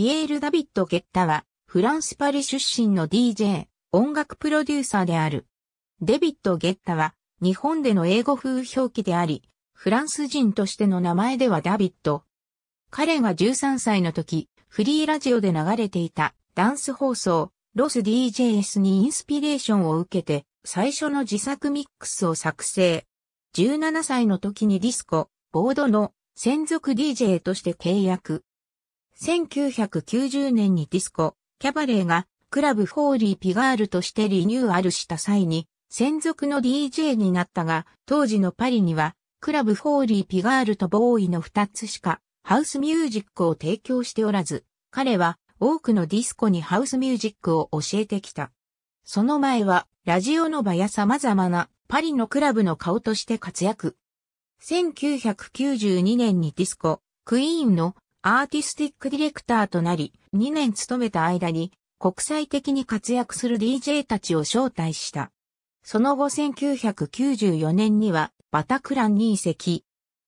ピエール・ダビッド・ゲッタは、フランス・パリ出身の DJ、音楽プロデューサーである。デビッド・ゲッタは、日本での英語風表記であり、フランス人としての名前ではダビッド。彼が13歳の時、フリーラジオで流れていたダンス放送、ロス DJS にインスピレーションを受けて、最初の自作ミックスを作成。17歳の時にディスコ、ボードの専属 DJ として契約。1990年にディスコ、キャバレーがクラブホーリーピガールとしてリニューアルした際に専属の DJ になったが、当時のパリにはクラブホーリーピガールとボーイの二つしかハウスミュージックを提供しておらず、彼は多くのディスコにハウスミュージックを教えてきた。その前はラジオの場や様々なパリのクラブの顔として活躍。1992年にディスコ、クイーンのアーティスティックディレクターとなり、2年勤めた間に国際的に活躍する DJ たちを招待した。その後1994年にはバタクランに移籍。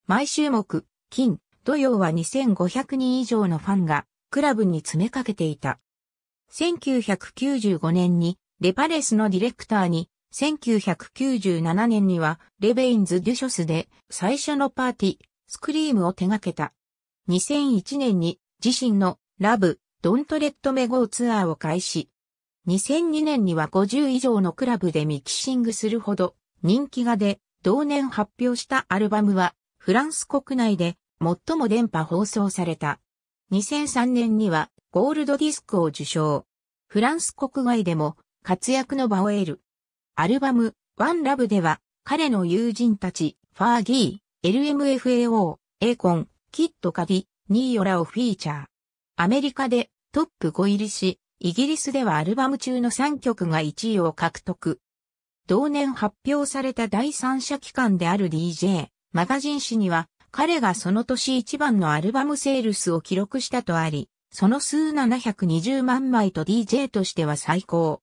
毎週木、金、土曜は2500人以上のファンがクラブに詰めかけていた。1995年にレパレスのディレクターに、1997年にはレベインズ・デュショスで最初のパーティー、スクリームを手掛けた。2001年に自身のラブ、ドントレットメゴーツアーを開始。2002年には50以上のクラブでミキシングするほど人気が出、同年発表したアルバムはフランス国内で最も電波放送された。2003年にはゴールドディスクを受賞。フランス国外でも活躍の場を得る。アルバム、ワンラブでは彼の友人たち、ファーギー、LMFAO、エーコン、キットカギ、ニーヨラをフィーチャー。アメリカでトップ5入りし、イギリスではアルバム中の3曲が1位を獲得。同年発表された第三者機関である DJ、マガジン誌には、彼がその年一番のアルバムセールスを記録したとあり、その数720万枚と DJ としては最高。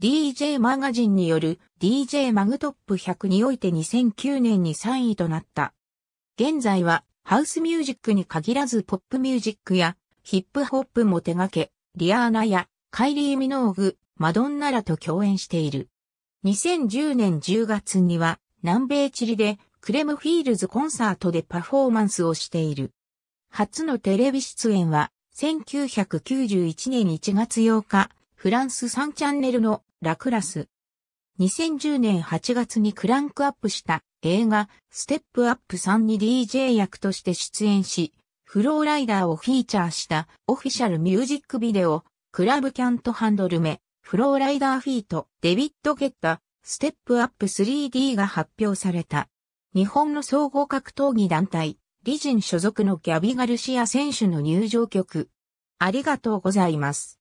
DJ マガジンによる DJ マグトップ100において2009年に3位となった。現在はハウスミュージックに限らずポップミュージックやヒップホップも手掛け、リアーナやカイリー・ミノーグ、マドンナらと共演している。2010年10月には南米チリでクレムフィールズコンサートでパフォーマンスをしている。初のテレビ出演は1991年1月8日、フランス3チャンネルのラクラス、2010年8月にクランクアップした映画ステップアップ3に DJ 役として出演し、フローライダーをフィーチャーしたオフィシャルミュージックビデオ、クラブキャントハンドルメ、フローライダーフィート、デビッド・ゲッタ、ステップアップ 3D が発表された。日本の総合格闘技団体、リジン所属のギャビガルシア選手の入場曲。ありがとうございます。